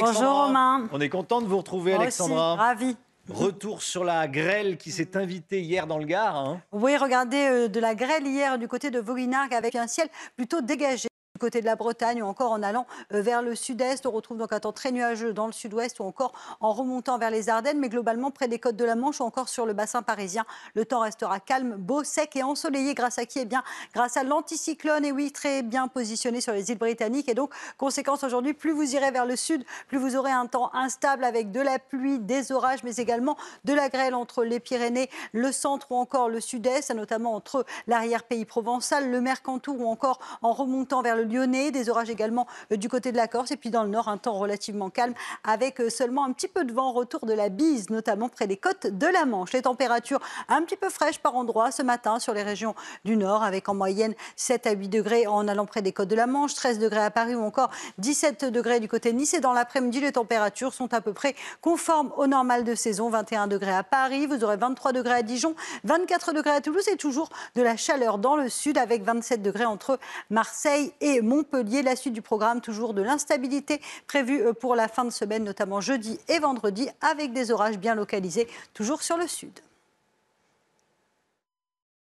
Bonjour Romain. On est content de vous retrouver, Alexandra. ravi. Retour sur la grêle qui s'est invitée hier dans le Gard. Hein. Oui, regardez, euh, de la grêle hier du côté de voguinard avec un ciel plutôt dégagé côté de la Bretagne ou encore en allant euh, vers le sud-est. On retrouve donc un temps très nuageux dans le sud-ouest ou encore en remontant vers les Ardennes, mais globalement près des côtes de la Manche ou encore sur le bassin parisien. Le temps restera calme, beau, sec et ensoleillé grâce à qui Eh bien, grâce à l'anticyclone, et oui, très bien positionné sur les îles britanniques. Et donc, conséquence aujourd'hui, plus vous irez vers le sud, plus vous aurez un temps instable avec de la pluie, des orages, mais également de la grêle entre les Pyrénées, le centre ou encore le sud-est, notamment entre l'arrière-pays provençal, le Mercantour ou encore en remontant vers le lyonnais, des orages également euh, du côté de la Corse. Et puis dans le nord, un temps relativement calme avec euh, seulement un petit peu de vent, retour de la bise, notamment près des côtes de la Manche. Les températures un petit peu fraîches par endroits ce matin sur les régions du nord avec en moyenne 7 à 8 degrés en allant près des côtes de la Manche, 13 degrés à Paris ou encore 17 degrés du côté de Nice. Et dans l'après-midi, les températures sont à peu près conformes au normal de saison. 21 degrés à Paris, vous aurez 23 degrés à Dijon, 24 degrés à Toulouse et toujours de la chaleur dans le sud avec 27 degrés entre Marseille et Montpellier. La suite du programme, toujours de l'instabilité prévue euh, pour la fin de semaine, notamment jeudi et vendredi, avec des orages bien localisés, toujours sur le sud.